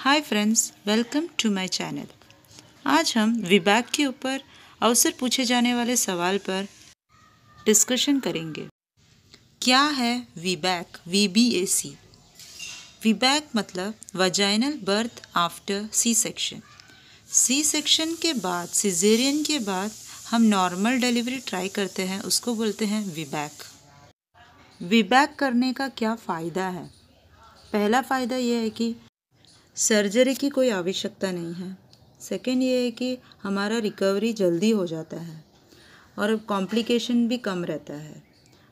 hi friends welcome to my channel आज हम विभाग के ऊपर अवसर पूछे जाने वाले सवाल पर डिस्कशन करेंगे क्या है विबैक we B A C VBAC मतलब vaginal birth after C section C section के बाद सिजेरियन के बाद हम नॉर्मल डिलीवरी ट्राई करते हैं उसको बोलते हैं विबैक वीबैक करने का क्या फ़ायदा है पहला फ़ायदा यह है कि सर्जरी की कोई आवश्यकता नहीं है सेकेंड ये है कि हमारा रिकवरी जल्दी हो जाता है और कॉम्प्लिकेशन भी कम रहता है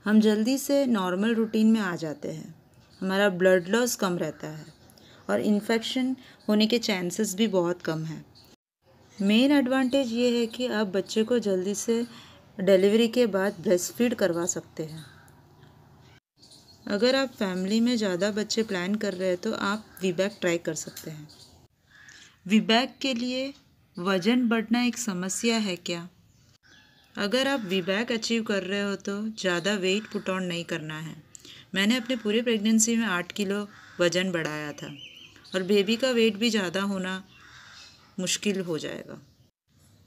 हम जल्दी से नॉर्मल रूटीन में आ जाते हैं हमारा ब्लड लॉस कम रहता है और इन्फेक्शन होने के चांसेस भी बहुत कम हैं मेन एडवांटेज ये है कि आप बच्चे को जल्दी से डिलीवरी के बाद ब्रेस्ट फीड करवा सकते हैं अगर आप फैमिली में ज़्यादा बच्चे प्लान कर रहे हैं तो आप वीबैक ट्राई कर सकते हैं वीबैक के लिए वजन बढ़ना एक समस्या है क्या अगर आप वीबैक अचीव कर रहे हो तो ज़्यादा वेट पुट ऑन नहीं करना है मैंने अपने पूरे प्रेगनेंसी में आठ किलो वज़न बढ़ाया था और बेबी का वेट भी ज़्यादा होना मुश्किल हो जाएगा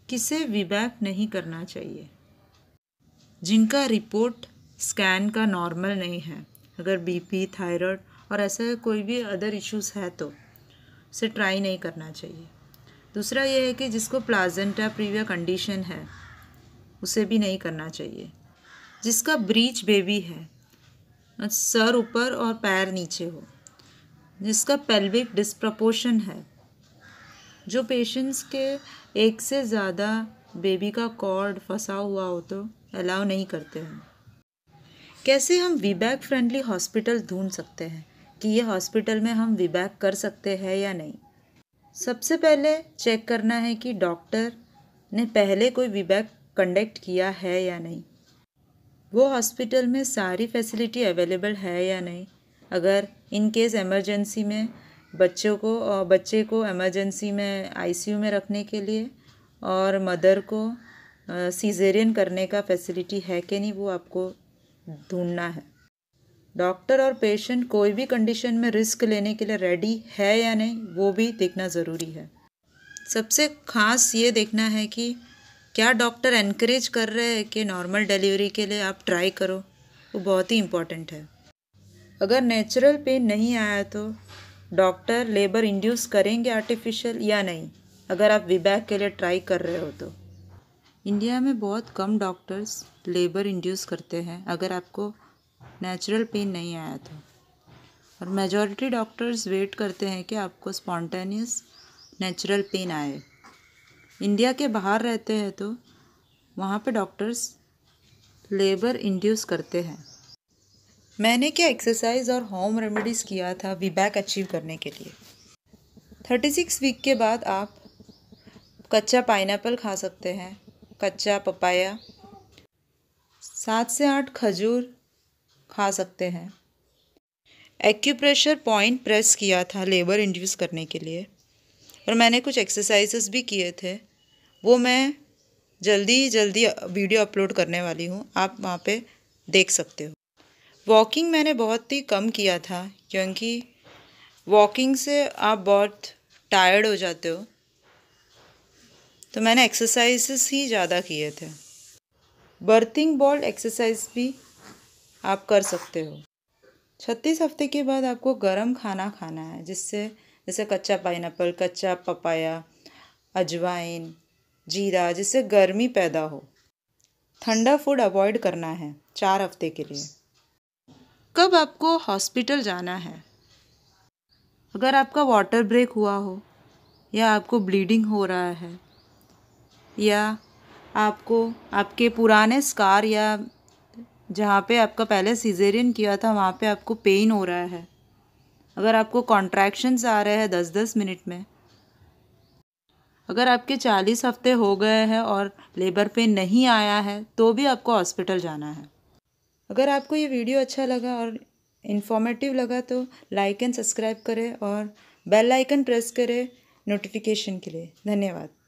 किसे वीबैक नहीं करना चाहिए जिनका रिपोर्ट स्कैन का नॉर्मल नहीं है अगर बीपी थायराइड और ऐसे कोई भी अदर इश्यूज है तो उसे ट्राई नहीं करना चाहिए दूसरा ये है कि जिसको प्लाजेंटा प्रीविया कंडीशन है उसे भी नहीं करना चाहिए जिसका ब्रीच बेबी है सर ऊपर और पैर नीचे हो जिसका पेल्विक डिस्प्रपोशन है जो पेशेंट्स के एक से ज़्यादा बेबी का कॉर्ड फंसा हुआ हो तो अलाउ नहीं करते हैं कैसे हम वीबैक फ्रेंडली हॉस्पिटल ढूंढ सकते हैं कि ये हॉस्पिटल में हम वीबैक कर सकते हैं या नहीं सबसे पहले चेक करना है कि डॉक्टर ने पहले कोई वीबैक कंडक्ट किया है या नहीं वो हॉस्पिटल में सारी फैसिलिटी अवेलेबल है या नहीं अगर इन केस एमरजेंसी में बच्चों को और बच्चे को एमरजेंसी में आईसीयू में रखने के लिए और मदर को सीजेरियन करने का फैसिलिटी है कि नहीं वो आपको ढूंढना है डॉक्टर और पेशेंट कोई भी कंडीशन में रिस्क लेने के लिए रेडी है या नहीं वो भी देखना ज़रूरी है सबसे खास ये देखना है कि क्या डॉक्टर एनकरेज कर रहे हैं कि नॉर्मल डिलीवरी के लिए आप ट्राई करो वो बहुत ही इम्पॉर्टेंट है अगर नेचुरल पेन नहीं आया तो डॉक्टर लेबर इंड्यूस करेंगे आर्टिफिशियल या नहीं अगर आप विबैक के लिए ट्राई कर रहे हो तो इंडिया में बहुत कम डॉक्टर्स लेबर इंड्यूस करते हैं अगर आपको नेचुरल पेन नहीं आया तो और मेजॉरिटी डॉक्टर्स वेट करते हैं कि आपको स्पॉन्टेनियस नेचुरल पेन आए इंडिया के बाहर रहते हैं तो वहाँ पे डॉक्टर्स लेबर इंड्यूस करते हैं मैंने क्या एक्सरसाइज और होम रेमेडीज़ किया था वी बैक अचीव करने के लिए थर्टी सिक्स वीक के बाद आप कच्चा पाइनएप्पल खा सकते हैं कच्चा पपाया सात से आठ खजूर खा सकते हैं एक्यूप्रेशर पॉइंट प्रेस किया था लेबर इंड्यूस करने के लिए और मैंने कुछ एक्सरसाइजेस भी किए थे वो मैं जल्दी जल्दी वीडियो अपलोड करने वाली हूँ आप वहाँ पे देख सकते हो वॉकिंग मैंने बहुत ही कम किया था क्योंकि वॉकिंग से आप बहुत टायर्ड हो जाते हो तो मैंने एक्सरसाइजेस ही ज़्यादा किए थे बर्थिंग बॉल एक्सरसाइज भी आप कर सकते हो छत्तीस हफ्ते के बाद आपको गर्म खाना खाना है जिससे जैसे कच्चा पाइन कच्चा पपाया अजवाइन जीरा जिससे गर्मी पैदा हो ठंडा फूड अवॉइड करना है चार हफ्ते के लिए कब आपको हॉस्पिटल जाना है अगर आपका वाटर ब्रेक हुआ हो या आपको ब्लीडिंग हो रहा है या आपको आपके पुराने स्कार या जहाँ पे आपका पहले सीजेरियन किया था वहाँ पे आपको पेन हो रहा है अगर आपको कॉन्ट्रैक्शंस आ रहे हैं दस दस मिनट में अगर आपके चालीस हफ्ते हो गए हैं और लेबर पेन नहीं आया है तो भी आपको हॉस्पिटल जाना है अगर आपको ये वीडियो अच्छा लगा और इन्फॉर्मेटिव लगा तो लाइक एंड सब्सक्राइब करें और बेल आइकन प्रेस करें नोटिफिकेशन के लिए धन्यवाद